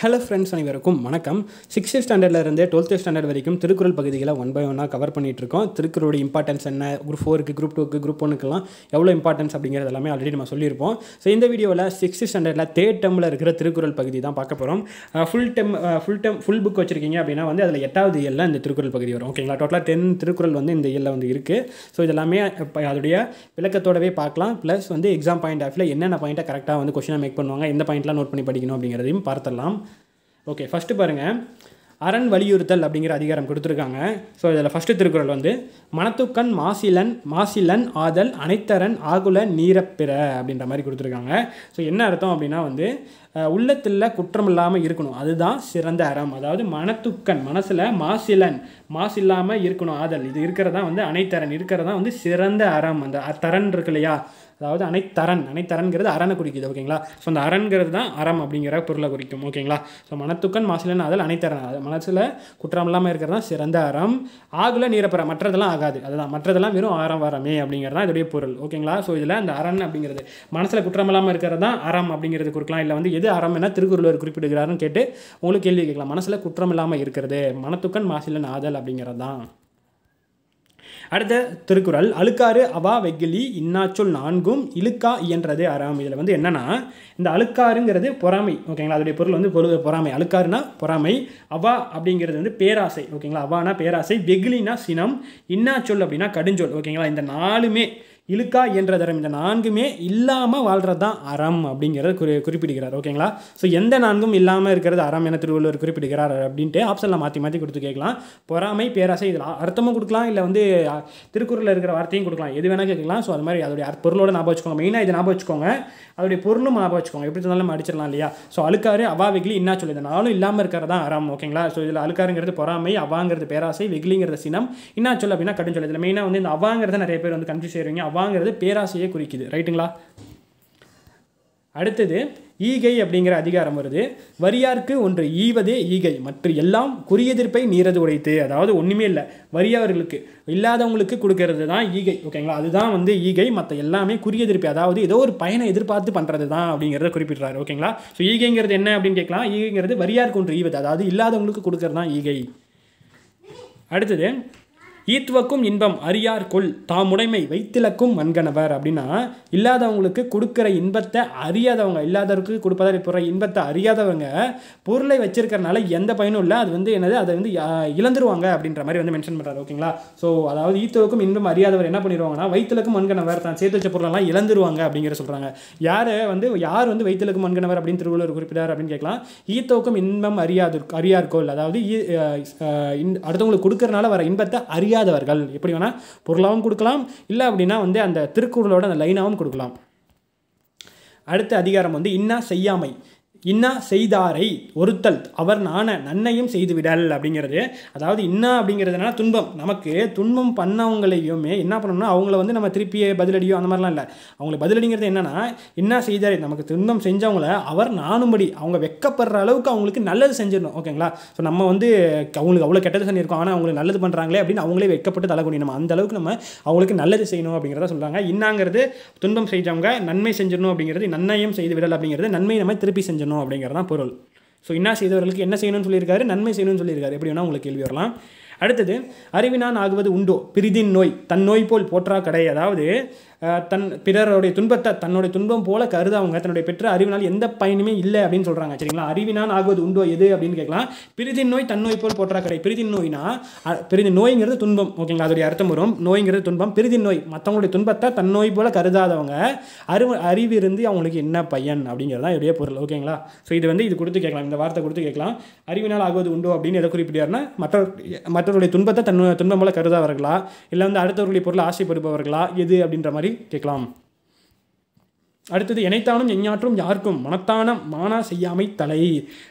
hello friends அனைவருக்கும் வணக்கம் sixth இருந்து டுவெல்த்து ஸ்டாண்டர்ட் வரைக்கும் திருக்குறள் பகுதிகளை ஒன் பை ஒன்னாக கவர் இருக்கோம் திருக்குறளுடைய இம்பார்ட்டன்ஸ் என்ன குரூப் ஃபோருக்கு குரூப் டூக்கு குரூப் ஒன்றுக்கெல்லாம் எவ்வளோ இம்பார்ட்டன்ஸ் அப்படிங்கிறது எல்லாமே ஆல்ரெடி நம்ம சொல்லியிருப்போம் ஸோ இந்த வீடியோவில் சிக்ஸ்த் ஸ்டாண்டர்டில் தேர்ட் டெம்மில் இருக்கிற திருக்குறள் பகுதி தான் பார்க்க போகிறோம் ஃபுல் டெம் ஃபுல் டெம் ஃபுல் புக் வச்சிருக்கீங்க அப்படின்னா வந்து அதில் எட்டாவது இயலில் இந்த திருக்குறள் பகுதி வரும் ஓகேங்களா டோட்டலாக டென் திருக்குறள் வந்து இந்த இயலில் வந்து இருக்குது ஸோ இதெல்லாமே அதோடைய விளக்கத்தோடவே பார்க்கலாம் ப்ளஸ் வந்து எக்ஸாம் பாயிண்ட் ஆஃப்ல என்னென்ன பாயிண்ட்டை கரெக்டாக வந்து கொஷினாக மேக் பண்ணுவாங்க எந்த பாயிண்ட்லாம் நோட் பண்ணி படிக்கணும் அப்படிங்கிறதையும் பார்த்துடலாம் ஓகே ஃபஸ்ட்டு பாருங்கள் அரண் வலியுறுத்தல் அப்படிங்கிற அதிகாரம் கொடுத்துருக்காங்க ஸோ இதில் ஃபஸ்ட்டு திருக்குறள் வந்து மனத்துக்கன் மாசிலன் மாசிலன் ஆதல் அனைத்தரன் ஆகுல நீரப்பிற அப்படின்ற மாதிரி கொடுத்துருக்காங்க ஸோ என்ன அர்த்தம் அப்படின்னா வந்து உள்ளத்தில் குற்றம் இல்லாமல் இருக்கணும் அதுதான் சிறந்த அறம் அதாவது மனத்துக்கண் மனசில் மாசிலன் மாசு இல்லாமல் இருக்கணும் ஆதல் இது இருக்கிறதான் வந்து அனைத்தரன் இருக்கிறதான் வந்து சிறந்த அறம் அந்த தரன் இருக்கு இல்லையா அதாவது அனைத்தரன் அனைத்தரன்கிறது அரணை குறிக்குது ஓகேங்களா ஸோ அந்த அரண்கிறது தான் அறம் அப்படிங்கிற பொருளை குறிக்கும் ஓகேங்களா ஸோ மனத்துக்கன் மாசிலன் அதில் அனைத்தரன் அது மனசில் குற்றம் இல்லாமல் இருக்கிறது தான் சிறந்த அறம் ஆகல நீரப்பற மற்றதெல்லாம் ஆகாது அதுதான் மற்றதெல்லாம் வெறும் ஆரம் வரமே அப்படிங்கிறது தான் இதோடைய பொருள் ஓகேங்களா ஸோ இதில் அந்த அரண் அப்படிங்கிறது மனசில் குற்றம் இல்லாமல் இருக்கிறது தான் அறம் அப்படிங்கிறது குறிக்கலாம் இல்லை வந்து எது அறம் என திருக்குறளர் குறிப்பிடுகிறாருன்னு கேட்டு உங்களுக்கு கேள்வி கேட்கலாம் மனசில் குற்றம் இல்லாமல் இருக்கிறது மனத்துக்கன் மாசிலன் ஆதல் அப்படிங்கிறது தான் அடுத்த திருக்குறள் அழுக்காறு அவா வெகிலி இன்னாச்சொல் நான்கும் இழுக்கா இயன்றது அறாம் இதில் வந்து என்னென்னா இந்த அழுக்காருங்கிறது பொறாமை ஓகேங்களா அதோடைய பொருள் வந்து பொருள் பொறாமை அழுக்காருன்னா பொறாமை அவா அப்படிங்கிறது வந்து பேராசை ஓகேங்களா அவானா பேராசை வெகிலினா சினம் இன்னாச்சொல் அப்படின்னா கடுஞ்சொல் ஓகேங்களா இந்த நாலுமே இழுக்கா என்ற தரம் இந்த நான்குமே இல்லாமல் வாழ்கிறது தான் அறம் அப்படிங்கிறத குறி குறிப்பிடுகிறார் ஓகேங்களா ஸோ எந்த நான்கும் இல்லாமல் இருக்கிறது அறம் என திருவள்ளுவர் குறிப்பிடுகிறார் அப்படின்ட்டு ஆப்ஷனில் மாற்றி மாற்றி கொடுத்து கேட்கலாம் பொறாமை பேராசை இதில் அர்த்தமும் கொடுக்கலாம் இல்லை வந்து திருக்குறளில் இருக்கிற வார்த்தையும் கொடுக்கலாம் எது வேணால் கேட்கலாம் ஸோ அது மாதிரி அதோடைய பொருளோட ஞாபகம் வச்சுக்கோங்க மெயினாக இது ஞாபகம் வச்சுக்கோங்க அதோடைய பொருளும் ஞாபகம் வச்சுக்கோங்க எப்படி இருந்தாலும் அடிச்சிடலாம் இல்லையா ஸோ அழுக்காரு அவா வெகிலி என்ன சொல்லி நாளும் இல்லாமல் இருக்கிறது தான் அறம் ஓகேங்களா ஸோ இதில் அழுக்காருங்கிறது பொறாமை அவாங்கிறது பேராசை வெகிலிங்கிறது சினம் என்ன சொல்லு அப்படின்னா கடும் சொல்லுது மெயினாக வந்து இந்த அவாங்கிறத நிறைய பேர் வந்து கன்ஃபியூஸ் செய்வீங்க வாங்கிறது பேராசையை குறிக்குது ரைட்டுங்களா அடுத்தது ஈகை அப்படிங்கிற அதிகாரம் வருது வரியார்க்கு ஒன்று ஈவதே ஈகை மற்ற எல்லாம் குறியெதிர்ப்பை நீரது உடைத்து அதாவது ஒன்றுமே இல்லை வரியாவர்களுக்கு இல்லாதவங்களுக்கு கொடுக்கறது தான் ஈகை ஓகேங்களா அதுதான் வந்து ஈகை மற்ற எல்லாமே குறியெதிர்ப்பு அதாவது ஏதோ ஒரு பயனை எதிர்பார்த்து பண்ணுறது தான் அப்படிங்கிறத குறிப்பிட்றாரு ஓகேங்களா ஸோ ஈகைங்கிறது என்ன அப்படின்னு கேட்கலாம் ஈகைங்கிறது வரியாருக்கு ஒன்று ஈவது அதாவது இல்லாதவங்களுக்கு கொடுக்கறது தான் ஈகை அடுத்தது ஈத்துவக்கும் இன்பம் கொள் தாம் உடைமை வைத்திலக்கும் மண்கணவர் அப்படின்னா இல்லாதவங்களுக்கு கொடுக்குற இன்பத்தை அறியாதவங்க இல்லாதவருக்கு கொடுப்பதாக போகிற இன்பத்தை அறியாதவங்க பொருளை வச்சிருக்கிறனால எந்த பயனும் இல்லை அது வந்து என்னது அதை வந்து இழந்துருவாங்க அப்படின்ற மாதிரி வந்து மென்ஷன் பண்ணுறாரு ஓகேங்களா ஸோ அதாவது ஈத்துவக்கும் இன்பம் அறியாதவர் என்ன பண்ணிடுவாங்கன்னா வயிற்றுலக்கும் மண்கணவர் தான் சேர்த்து வச்ச பொருளெல்லாம் இழந்துருவாங்க அப்படிங்கிற சொல்கிறாங்க யார் வந்து யார் வந்து வயிற்றுலக்கும் மண்கணவர் அப்படின்னு திருவள்ளுவர் குறிப்பிட்டார் அப்படின்னு கேட்கலாம் ஈத்தோக்கும் இன்பம் அறியாது கோள் அதாவது அடுத்தவங்களுக்கு கொடுக்கறனால வர இன்பத்தை அறியா முடியாதவர்கள் எப்படி வேணால் பொருளாகவும் கொடுக்கலாம் இல்லை அப்படின்னா வந்து அந்த திருக்குறளோட அந்த லைனாகவும் கொடுக்கலாம் அடுத்த அதிகாரம் வந்து இன்னா செய்யாமை இன்னா செய்தாரை ஒருத்தல் அவர் நான நன்னையும் விடல் அப்படிங்கிறது அதாவது இன்னா அப்படிங்கிறதுனால துன்பம் நமக்கு துன்பம் பண்ணவங்களையுமே என்ன பண்ணணும்னா அவங்கள வந்து நம்ம திருப்பியே பதிலடியோ அந்த மாதிரிலாம் இல்லை அவங்களை பதிலடிங்கிறது என்னென்னா என்ன செய்தாரை நமக்கு துன்பம் செஞ்சவங்கள அவர் நானும்படி அவங்க வெக்கப்படுற அளவுக்கு அவங்களுக்கு நல்லது செஞ்சிடணும் ஓகேங்களா ஸோ நம்ம வந்து அவங்களுக்கு அவ்வளோ கெட்டது செஞ்சிருக்கோம் ஆனால் அவங்களுக்கு நல்லது பண்ணுறாங்களே அப்படின்னு அவங்களே வெட்கப்பட்டு தலைகுனி நம்ம அந்த அளவுக்கு நம்ம அவங்களுக்கு நல்லது செய்யணும் அப்படிங்கிறத சொல்கிறாங்க இன்னாங்கிறது துன்பம் செஞ்சவங்க நன்மை செஞ்சிடணும் அப்படிங்கிறது நன்மையும் செய்து விடல் அப்படிங்கிறது நன்மை நம்ம திருப்பி செஞ்சிடணும் பண்ணணும் அப்படிங்கிறது தான் பொருள் ஸோ இன்னா செய்தவர்களுக்கு என்ன செய்யணும்னு சொல்லியிருக்காரு நன்மை செய்யணும்னு சொல்லியிருக்காரு எப்படி வேணால் உங்களுக்கு கேள்வி வரலாம் அடுத்தது அறிவினான் ஆகுவது உண்டோ பிரிதின் நோய் தன் நோய் போல் போற்றா கடை அதாவது தன் பிறருடைய துன்பத்தை தன்னுடைய துன்பம் போல அவங்க தன்னுடைய பெற்ற அறிவினால் எந்த பயனுமே இல்லை அப்படின்னு சொல்கிறாங்க சரிங்களா அறிவினால் ஆகுவது உண்டோ எது அப்படின்னு கேட்கலாம் பிரிதி நோய் தன்னோய் போல் போட்டா கடை பிரிதி நோய்னா பிரிதி நோய்ங்கிறது துன்பம் ஓகேங்களா அதோடைய அர்த்தம் வரும் நோய்ங்கிறது துன்பம் பிரிதி நோய் மற்றவங்களுடைய துன்பத்தை தன் நோய் போல் கருதாதவங்க அறிவு அறிவு இருந்து அவங்களுக்கு என்ன பையன் அப்படிங்கிறது தான் பொருள் ஓகேங்களா ஸோ இது வந்து இது கொடுத்து கேட்கலாம் இந்த வார்த்தை கொடுத்து கேட்கலாம் அறிவினால் ஆகுவது உண்டோ அப்படின்னு எதை குறிப்பிட்டார்னா மற்ற மற்றவருடைய துன்பத்தை தன் துன்பம் போல கருதாதவர்களா இல்லை வந்து அடுத்தவர்களுடைய பொருள் ஆசைப்படுபவர்களா எது அப்படின்ற மாதிரி மாதிரி கேட்கலாம் அடுத்தது இணைத்தானும் எஞ்ஞாற்றும் யாருக்கும் மனத்தான மானா செய்யாமை தலை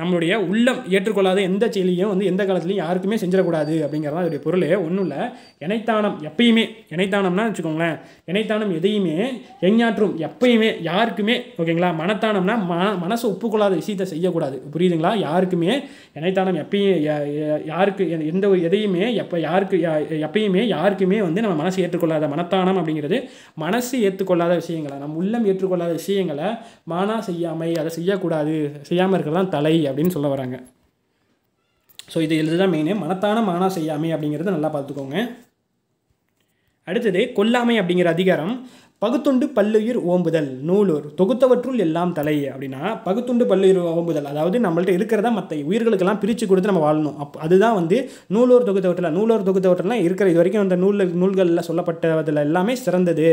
நம்மளுடைய உள்ளம் ஏற்றுக்கொள்ளாத எந்த செயலியும் வந்து எந்த காலத்துலையும் யாருக்குமே செஞ்சிடக்கூடாது அப்படிங்கிறதா அதோடைய பொருள் ஒன்றும் இல்லை இணைத்தானம் எப்பயுமே இணைத்தானம்னா வச்சுக்கோங்களேன் இணைத்தானம் எதையுமே எஞ்ஞாற்றும் எப்பயுமே யாருக்குமே ஓகேங்களா மனத்தானம்னா மன மனசை ஒப்புக்கொள்ளாத விஷயத்தை செய்யக்கூடாது புரியுதுங்களா யாருக்குமே இணைத்தானம் எப்பயும் யாருக்கு எந்த ஒரு எதையுமே எப்போ யாருக்கு எப்பயுமே யாருக்குமே வந்து நம்ம மனசு ஏற்றுக்கொள்ளாத மனத்தானம் அப்படிங்கிறது மனசு ஏற்றுக்கொள்ளாத விஷயங்களை நம்ம உள்ளம் ஏற்றுக்கொள்ள போல விஷயங்களை மானா செய்யாமை அதை செய்யக்கூடாது செய்யாமல் இருக்கலாம் தலை அப்படின்னு சொல்ல வராங்க ஸோ இது இதுதான் மெயினு மனத்தான மானா செய்யாமை அப்படிங்கிறத நல்லா பார்த்துக்கோங்க அடுத்தது கொல்லாமை அப்படிங்கிற அதிகாரம் பகுத்துண்டு பல்லுயிர் ஓம்புதல் நூலூர் தொகுத்தவற்றுள் எல்லாம் தலை அப்படின்னா பகுத்துண்டு பல்லுயிர் ஓம்புதல் அதாவது நம்மள்ட்ட இருக்கிறதா மற்ற உயிர்களுக்கெல்லாம் பிரித்து கொடுத்து நம்ம வாழணும் அப் அதுதான் வந்து நூலூர் தொகுத்தவற்றில் நூலூர் தொகுத்தவற்றெல்லாம் இருக்கிற இது வரைக்கும் அந்த நூல் நூல்களில் சொல்லப்பட்டதில் எல்லாமே சிறந்தது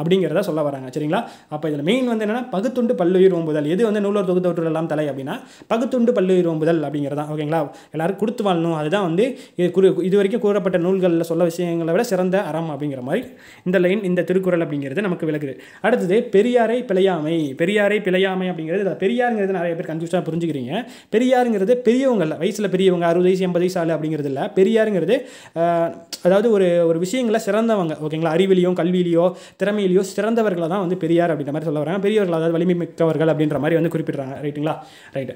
அப்படிங்கிறத சொல்ல வராங்க சரிங்களா அப்போ இதில் மெயின் வந்து என்னென்னா பகுத்துண்டு பல்லுயிர் ஓம்புதல் எது வந்து நூலூர் தொகுத்தவற்றுள் எல்லாம் தலை அப்படின்னா பகுத்துண்டு பல்லுயிர் ஓம்புதல் அப்படிங்கிறதான் ஓகேங்களா எல்லோரும் கொடுத்து வாழணும் அதுதான் வந்து இது குறி இது வரைக்கும் கூறப்பட்ட நூல்களில் சொல்ல விஷயங்களை விட சிறந்த அறம் அப்படிங்கிற மாதிரி இந்த லைன் இந்த திருக்குறள் அப்படிங்கிறது நமக்கு விளக்குது அடுத்தது பெரியாரை பிழையாமை பெரியாரை பிழையாமை அப்படிங்கிறது பெரியாருங்கிறது நிறைய பேர் கன்ஃபியூஸாக புரிஞ்சுக்கிறீங்க பெரியாருங்கிறது பெரியவங்க இல்லை வயசில் பெரியவங்க அறுபது வயசு எண்பது வயசு ஆள் அப்படிங்கிறது இல்லை பெரியாருங்கிறது அதாவது ஒரு ஒரு விஷயங்களை சிறந்தவங்க ஓகேங்களா அறிவிலையோ கல்வியிலையோ திறமையிலையோ சிறந்தவர்களை தான் வந்து பெரியார் அப்படின்ற மாதிரி சொல்ல வராங்க பெரியவர்கள் அதாவது வலிமை மிக்கவர்கள் அப்படின்ற மாதிரி வந்து குறிப்பிட்றாங்க ரைட்டுங்களா ரைட்டு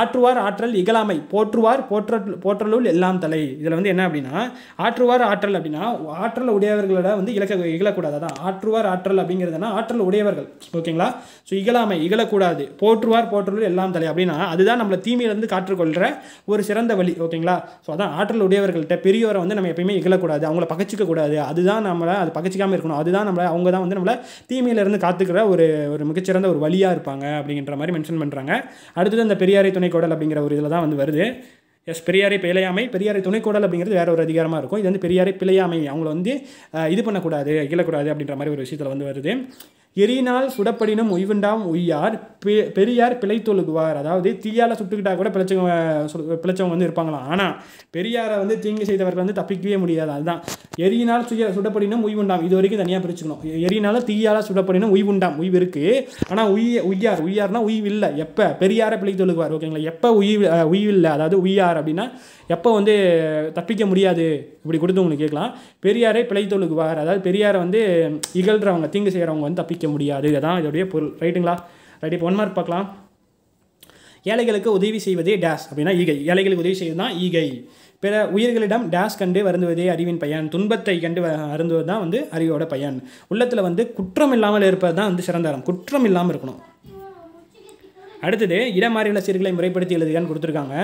ஆற்றுவார் ஆற்றல் இகலாமை போற்றுவார் போற்ற போற்றலுள் எல்லாம் தலை இதில் வந்து என்ன அப்படின்னா ஆற்றுவார் ஆற்றல் அப்படின்னா ஆற்றல் உடையவர்களோட வந்து இழக்க இகழக்கூடாது அதான் ஆற்றுவார் ஆற்றல் ஆற்றல் அப்படிங்கிறதுனா ஆற்றல் உடையவர்கள் ஓகேங்களா ஸோ இகழாமை இகழக்கூடாது போற்றுவார் போற்றுவர் எல்லாம் தலை அப்படின்னா அதுதான் நம்மளை தீமையிலேருந்து காற்றுக்கொள்கிற ஒரு சிறந்த வழி ஓகேங்களா ஸோ அதான் ஆற்றல் உடையவர்கள்ட்ட பெரியவரை வந்து நம்ம எப்பயுமே இகழக்கூடாது அவங்கள பகச்சிக்க கூடாது அதுதான் நம்மளை அது பகச்சிக்காமல் இருக்கணும் அதுதான் நம்மளை அவங்க தான் வந்து நம்மளை தீமையிலேருந்து காத்துக்கிற ஒரு ஒரு மிகச்சிறந்த ஒரு வழியாக இருப்பாங்க அப்படிங்கிற மாதிரி மென்ஷன் பண்ணுறாங்க அடுத்தது அந்த பெரியாரை துணைக்கோடல் அப்படிங்கிற ஒரு இதில் தான் வந்து வருது எஸ் பெரியாரை பிழையாமை பெரியாரை துணைக்கூடல் அப்படிங்கிறது வேற ஒரு அதிகாரமாக இருக்கும் இது வந்து பெரியாரை பிழையாமை அவங்கள வந்து இது பண்ணக்கூடாது இழக்கூடாது அப்படின்ற மாதிரி ஒரு விஷயத்தில் வந்து வருது எரியினால் சுடப்படினும் உய்வுண்டாம் உய்யார் பெரியார் பிழைத்தொழுகுவார் அதாவது தீயால் சுட்டுக்கிட்டால் கூட பிழைச்சவங்க பிழைச்சவங்க வந்து இருப்பாங்களாம் ஆனால் பெரியாரை வந்து தீங்கு செய்தவர்கள் வந்து தப்பிக்கவே முடியாது அதுதான் எரியினால் சுய சுடப்படினும் உண்டாம் இது வரைக்கும் தனியாக பிரிச்சுக்கணும் எரியினால தீயால் சுடப்படினும் உண்டாம் உய் இருக்கு ஆனால் உய் உய்யார் உய்யார்னா உய்வு இல்லை எப்போ பெரியாரை பிழைத்து தொழுகுவார் ஓகேங்களா எப்போ உய்வு உய்வு இல்லை அதாவது உய்யார் அப்படின்னா எப்போ வந்து தப்பிக்க முடியாது இப்படி கொடுத்து உங்களுக்கு கேட்கலாம் பெரியாரை பிழை தொழுகுவார் அதாவது பெரியாரை வந்து இகழ்கிறவங்க தீங்கு செய்கிறவங்க வந்து தப்பிக்க முடியாது இதுதான் இதோடைய பொருள் ரைட்டுங்களா ரைட் இப்போ ஒன் மார்க் பார்க்கலாம் ஏழைகளுக்கு உதவி செய்வதே டேஸ் அப்படின்னா ஈகை ஏழைகளுக்கு உதவி செய்வது தான் ஈகை பிற உயிர்களிடம் டேஸ் கண்டு வருந்துவதே அறிவின் பையன் துன்பத்தை கண்டு அருந்துவது தான் வந்து அறிவோட பையன் உள்ளத்தில் வந்து குற்றம் இல்லாமல் இருப்பது தான் வந்து சிறந்த அறம் குற்றம் இல்லாமல் இருக்கணும் அடுத்தது இடமாறியுள்ள சீர்களை முறைப்படுத்தி எழுதுகான்னு கொடுத்துருக்காங்க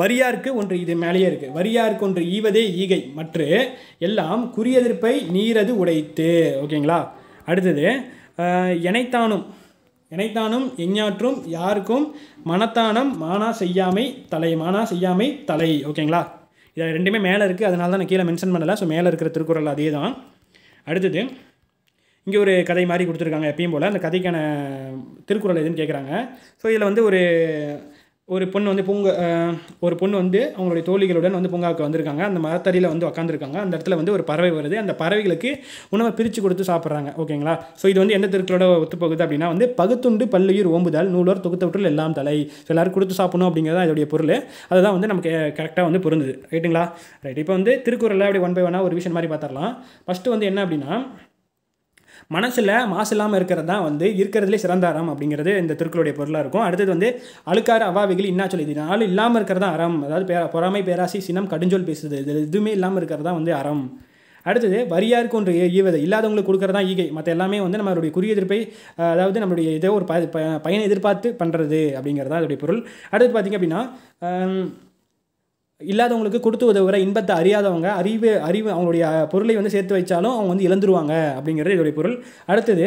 வரியாருக்கு ஒன்று இது மேலேயே இருக்குது வரியாருக்கு ஒன்று ஈவதே ஈகை மற்றும் எல்லாம் குறியெதிர்ப்பை நீரது உடைத்து ஓகேங்களா அடுத்தது எனைத்தானும் இணைத்தானும் எஞ்ஞாற்றும் யாருக்கும் மனத்தானம் மானா செய்யாமை தலை மானா செய்யாமை தலை ஓகேங்களா இதை ரெண்டுமே மேலே இருக்குது அதனால தான் நான் கீழே மென்ஷன் பண்ணலை ஸோ மேலே இருக்கிற திருக்குறள் அதே தான் அடுத்தது இங்கே ஒரு கதை மாதிரி கொடுத்துருக்காங்க எப்பயும் போல் அந்த கதைக்கான திருக்குறள் எதுன்னு கேட்குறாங்க ஸோ இதில் வந்து ஒரு ஒரு பொண்ணு வந்து பூங்க ஒரு பொண்ணு வந்து அவங்களுடைய தோழிகளுடன் வந்து பூங்காவுக்கு வந்திருக்காங்க அந்த மரத்தடியில் வந்து உக்காந்துருக்காங்க அந்த இடத்துல வந்து ஒரு பறவை வருது அந்த பறவைகளுக்கு உணவை பிரித்து கொடுத்து சாப்பிட்றாங்க ஓகேங்களா ஸோ இது வந்து எந்த திருக்களோட ஒத்துப்போகுது அப்படின்னா வந்து பகுத்துண்டு பல்லுயிர் ஓம்புதல் நூலோர் தொகுத்தவற்றில் எல்லாம் தலை ஸோ எல்லோரும் கொடுத்து சாப்பிடணும் அப்படிங்கிறது அதோடைய பொருள் அதுதான் வந்து நமக்கு கரெக்டாக வந்து புரிந்துது ரைட்டுங்களா ரைட் இப்போ வந்து திருக்குறளில் அப்படி ஒன் பை ஒன்னாக ஒரு விஷயம் மாதிரி பார்த்துடலாம் ஃபஸ்ட்டு வந்து என்ன அப்படின்னா மனசில் மாசு இல்லாமல் இருக்கிறது தான் வந்து இருக்கிறதுலே சிறந்த அறம் அப்படிங்கிறது இந்த திருக்குறளுடைய பொருளாக இருக்கும் அடுத்தது வந்து அழுக்காறு அவாவிகள் என்ன சொல்லி இதனால் இல்லாமல் இருக்கிறதா அறம் அதாவது பேரா பொறாமை பேராசி சினம் கடுஞ்சொல் பேசுது இது எதுவுமே இல்லாமல் இருக்கிறதா வந்து அறம் அடுத்தது வரியாருக்கு ஒன்று ஈவது இல்லாதவங்களுக்கு கொடுக்குறதா ஈகை மற்ற எல்லாமே வந்து நம்மளுடைய குறி எதிர்ப்பை அதாவது நம்மளுடைய ஏதோ ஒரு பயனை எதிர்பார்த்து பண்ணுறது அப்படிங்கிறது தான் அதோடைய பொருள் அடுத்து பார்த்திங்க அப்படின்னா இல்லாதவங்களுக்கு கொடுத்து உதவுகிற இன்பத்தை அறியாதவங்க அறிவு அறிவு அவங்களுடைய பொருளை வந்து சேர்த்து வைச்சாலும் அவங்க வந்து இழந்துருவாங்க அப்படிங்கிறது இதோடைய பொருள் அடுத்தது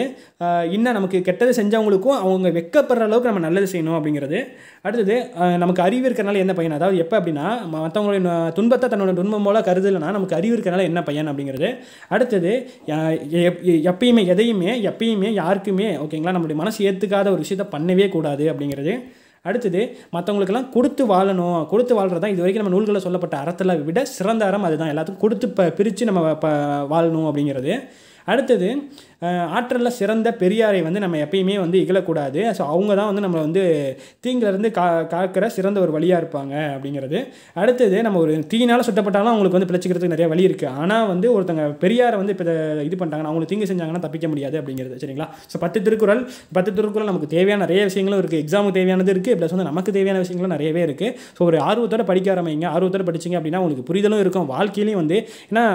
இன்னும் நமக்கு கெட்டது செஞ்சவங்களுக்கும் அவங்க வெக்கப்படுற அளவுக்கு நம்ம நல்லது செய்யணும் அப்படிங்கிறது அடுத்தது நமக்கு அறிவு இருக்கிறனால என்ன பையன் அதாவது எப்போ அப்படின்னா மற்றவங்களுடைய துன்பத்தை தன்னோட துன்பம் போல கருதலைன்னா நமக்கு அறிவு இருக்கிறனால என்ன பையன் அப்படிங்கிறது அடுத்தது எப்பயுமே எதையுமே எப்பயுமே யாருக்குமே ஓகேங்களா நம்மளுடைய மனசு ஏற்றுக்காத ஒரு விஷயத்த பண்ணவே கூடாது அப்படிங்கிறது அடுத்தது மற்றவங்களுக்கெல்லாம் கொடுத்து வாழணும் கொடுத்து வாழ்றது தான் இது வரைக்கும் நம்ம நூல்களில் சொல்லப்பட்ட அறத்தில் விட சிறந்த அறம் அதுதான் எல்லாத்துக்கும் கொடுத்து ப பிரித்து நம்ம ப வாழணும் அப்படிங்கிறது அடுத்தது ஆற்றலில் சிறந்த பெரியாரை வந்து நம்ம எப்பயுமே வந்து இகழக்கூடாது ஸோ அவங்க தான் வந்து நம்மளை வந்து தீங்கிலேருந்து கா காக்கிற சிறந்த ஒரு வழியாக இருப்பாங்க அப்படிங்கிறது அடுத்தது நம்ம ஒரு தீயினால் சுட்டப்பட்டாலும் அவங்களுக்கு வந்து பிழைச்சிக்கிறதுக்கு நிறைய வழி இருக்குது ஆனால் வந்து ஒருத்தங்க பெரியாரை வந்து இப்போ இது பண்ணிட்டாங்கன்னா அவங்களுக்கு தீங்கு செஞ்சாங்கன்னா தப்பிக்க முடியாது அப்படிங்கிறது சரிங்களா ஸோ பத்து திருக்குறள் பத்து திருக்குறள் நமக்கு தேவையான நிறைய விஷயங்களும் இருக்குது எக்ஸாமுக்கு தேவையானது இருக்குது ப்ளஸ் வந்து நமக்கு தேவையான விஷயங்களும் நிறையவே இருக்குது ஸோ ஒரு ஆர்வத்தோட படிக்க ஆரம்பிங்க ஆர்வத்தோட படிச்சிங்க அப்படின்னா உங்களுக்கு புரிதலும் இருக்கும் வாழ்க்கையிலையும் வந்து ஏன்னா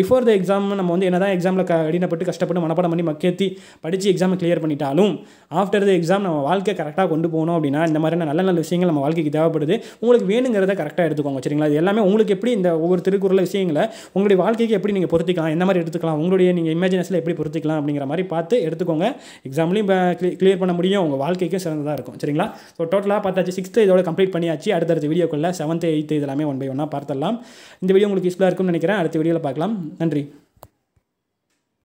பிஃபோர் த எக்ஸாம் நம்ம வந்து என்ன தான் எக்ஸாமில் கடினப்பட்டு கஷ்டப்பட்டு மனப்பாடம் பண்ணி மக்கேத்தி படித்து எக்ஸாமை கிளியர் பண்ணிட்டாலும் ஆஃப்டர் த எக்ஸாம் நம்ம வாழ்க்கை கரெக்டாக கொண்டு போகணும் அப்படின்னா இந்த மாதிரியான நல்ல நல்ல விஷயங்கள் நம்ம வாழ்க்கைக்கு தேவைப்படுது உங்களுக்கு வேணுங்கிறத கரெக்டாக எடுத்துக்கோங்க சரிங்களா இது எல்லாமே உங்களுக்கு எப்படி இந்த ஒவ்வொரு திருக்குறள் விஷயங்களை உங்களுடைய வாழ்க்கைக்கு எப்படி நீங்கள் பொருத்திக்கலாம் என்ன மாதிரி எடுத்துக்கலாம் உங்களுடைய நீங்கள் இமேஜினேஷனில் எப்படி பொருத்திக்கலாம் அப்படிங்கிற மாதிரி பார்த்து எடுத்துக்கோங்க எக்ஸாம்லையும் கிளியர் பண்ண முடியும் உங்கள் வாழ்க்கைக்கும் சிறந்ததாக இருக்கும் சரிங்களா ஸோ டோட்டலாக பார்த்தாச்சு சிக்ஸ்த்து இதோட கம்ப்ளீட் பண்ணியாச்சு அடுத்தடுத்த வீடியோக்குள்ளே செவன்த்து எயித்து இதெல்லாமே ஒன் பை ஒன்னாக பார்த்துடலாம் இந்த வீடியோ உங்களுக்கு யூஸ்ஃபுல்லாக இருக்கும்னு நினைக்கிறேன் அடுத்த வீடியோவில் பார்க்கலாம் நன்றி